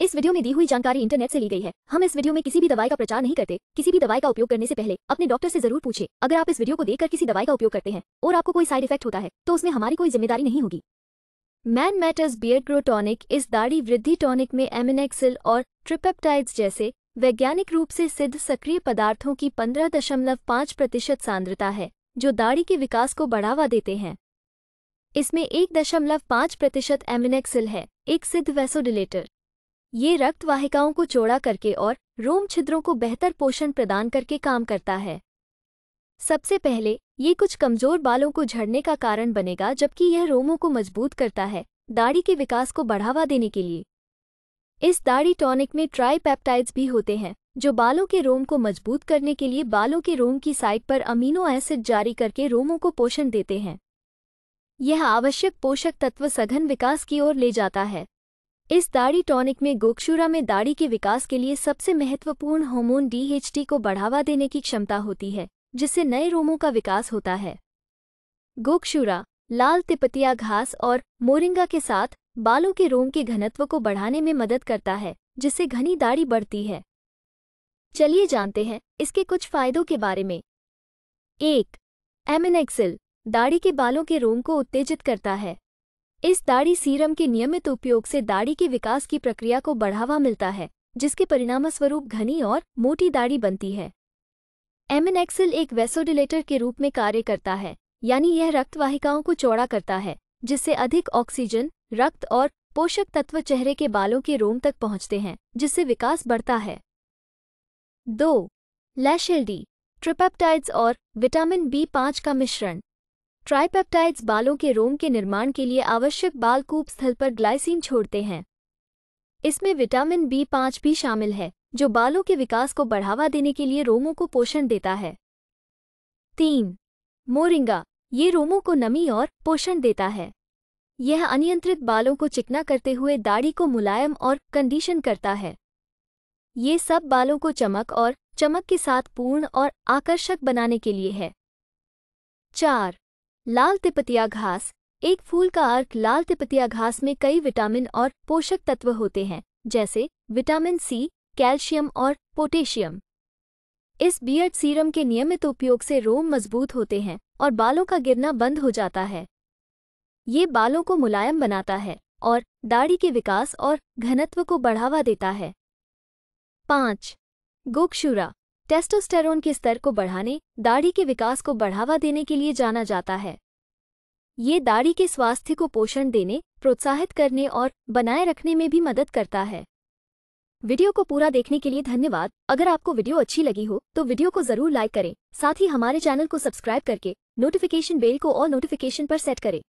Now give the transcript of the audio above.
इस वीडियो में दी हुई जानकारी इंटरनेट से ली गई है हम इस वीडियो में किसी भी दवाई का प्रचार नहीं करते किसी भी दवाई का उपयोग करने से पहले अपने डॉक्टर से जरूर पूछे अगर आप इस वीडियो को देखकर किसी दवाई का उपयोग करते हैं और आपको कोई साइड इफेक्ट होता है तो उसमें हमारी कोई जिम्मेदारी नहीं होगी Man Matters beard grow tonic इस दाढ़ी वृद्धि टॉनिक में एमिनेक्सिल और ट्रिपेप्टाइड्स जैसे वैज्ञानिक रूप से सिद्ध सक्रिय पदार्थों की पंद्रह प्रतिशत सांद्रता है जो दाढ़ी के विकास को बढ़ावा देते हैं इसमें 1.5 प्रतिशत एमिनेक्सिल है एक सिद्ध वैसोडिलेटर ये रक्त वाहिकाओं को चौड़ा करके और रोम छिद्रों को बेहतर पोषण प्रदान करके काम करता है सबसे पहले ये कुछ कमजोर बालों को झड़ने का कारण बनेगा जबकि यह रोमों को मजबूत करता है दाढ़ी के विकास को बढ़ावा देने के लिए इस दाढ़ी टॉनिक में ट्राईपैप्टाइड्स भी होते हैं जो बालों के रोम को मजबूत करने के लिए बालों के रोम की साइट पर अमीनो एसिड जारी करके रोमों को पोषण देते हैं यह आवश्यक पोषक तत्व सघन विकास की ओर ले जाता है इस दाढ़ी टॉनिक में गोक्षूरा में दाढ़ी के विकास के लिए सबसे महत्वपूर्ण हार्मोन डीएचटी को बढ़ावा देने की क्षमता होती है जिससे नए रोमों का विकास होता है गोक्षूरा लाल तिपतिया घास और मोरिंगा के साथ बालों के रोम के घनत्व को बढ़ाने में मदद करता है जिससे घनी दाढ़ी बढ़ती है चलिए जानते हैं इसके कुछ फायदों के बारे में एक एमिनेक्सिल दाढ़ी के बालों के रोम को उत्तेजित करता है इस दाढ़ी सीरम के नियमित उपयोग से दाढ़ी के विकास की प्रक्रिया को बढ़ावा मिलता है जिसके परिणामस्वरूप घनी और मोटी दाढ़ी बनती है एमिनेक्सिल एक वेसोडिलेटर के रूप में कार्य करता है यानी यह रक्तवाहिकाओं को चौड़ा करता है जिससे अधिक ऑक्सीजन रक्त और पोषक तत्व चेहरे के बालों के रोम तक पहुंचते हैं जिससे विकास बढ़ता है दो लैशेल डी ट्रिपेप्टाइड्स और विटामिन बी पाँच का मिश्रण ट्राइपेप्टाइड्स बालों के रोम के निर्माण के लिए आवश्यक बाल कूप स्थल पर ग्लाइसिन छोड़ते हैं इसमें विटामिन बी पाँच भी शामिल है जो बालों के विकास को बढ़ावा देने के लिए रोमों को पोषण देता है तीन मोरिंगा ये रोमों को नमी और पोषण देता है यह अनियंत्रित बालों को चिकना करते हुए दाढ़ी को मुलायम और कंडीशन करता है ये सब बालों को चमक और चमक के साथ पूर्ण और आकर्षक बनाने के लिए है चार लाल तिपतिया घास एक फूल का अर्क लाल तिपतिया घास में कई विटामिन और पोषक तत्व होते हैं जैसे विटामिन सी कैल्शियम और पोटेशियम इस बियर्ड सीरम के नियमित उपयोग से रोम मजबूत होते हैं और बालों का गिरना बंद हो जाता है ये बालों को मुलायम बनाता है और दाढ़ी के विकास और घनत्व को बढ़ावा देता है पाँच गोक्षुरा टेस्टोस्टेरोन के स्तर को बढ़ाने दाढ़ी के विकास को बढ़ावा देने के लिए जाना जाता है ये दाढ़ी के स्वास्थ्य को पोषण देने प्रोत्साहित करने और बनाए रखने में भी मदद करता है वीडियो को पूरा देखने के लिए धन्यवाद अगर आपको वीडियो अच्छी लगी हो तो वीडियो को जरूर लाइक करें साथ ही हमारे चैनल को सब्सक्राइब करके नोटिफिकेशन बेल को और नोटिफिकेशन पर सेट करें